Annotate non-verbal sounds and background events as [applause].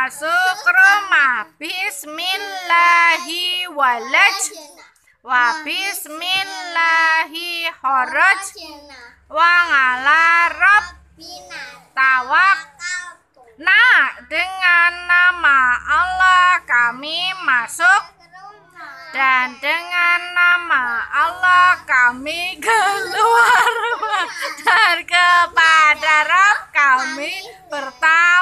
masuk rumah Bismillahi walaj Wa bismillahi horoj Wa ngala rob Tawak Nah dengan nama Allah kami masuk dan dengan nama Allah kami keluar [laughs] dan kepada Rob kami bertawak.